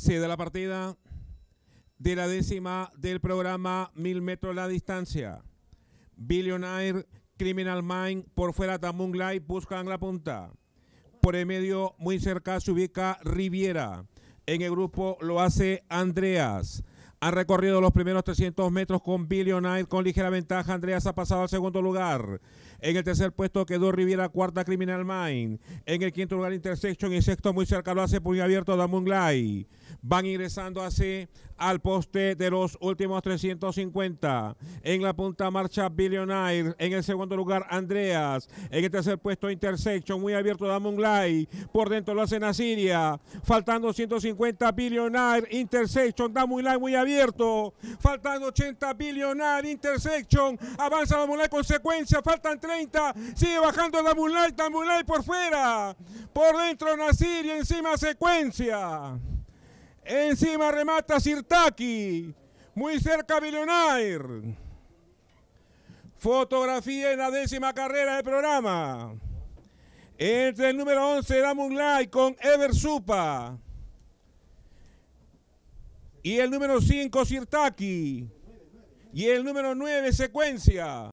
se da la partida de la décima del programa Mil Metros la Distancia. Billionaire, Criminal Mind, por fuera Light, buscan la punta. Por el medio, muy cerca, se ubica Riviera. En el grupo lo hace Andreas. Ha recorrido los primeros 300 metros con Billionaire con ligera ventaja. Andreas ha pasado al segundo lugar. En el tercer puesto quedó Riviera, cuarta Criminal Mind. En el quinto lugar Intersection y sexto muy cerca lo hace puño abierto Light van ingresando así al poste de los últimos 350. En la punta marcha Billionaire. En el segundo lugar Andreas. En el tercer puesto Intersection. Muy abierto Damunglay. Por dentro lo hace Nasiria. Faltando 150 Billionaire. Intersection. Damunglay muy abierto. Faltan 80 Billionaire. Intersection. Avanza con secuencia. Faltan 30. Sigue bajando Damunglay. Damunglay por fuera. Por dentro Nasiria. Encima secuencia. Encima remata Sirtaki. Muy cerca millonaire. Fotografía en la décima carrera del programa. Entre el número 11 era Light, con Ever Supa. Y el número 5 Sirtaki. Y el número 9 Secuencia.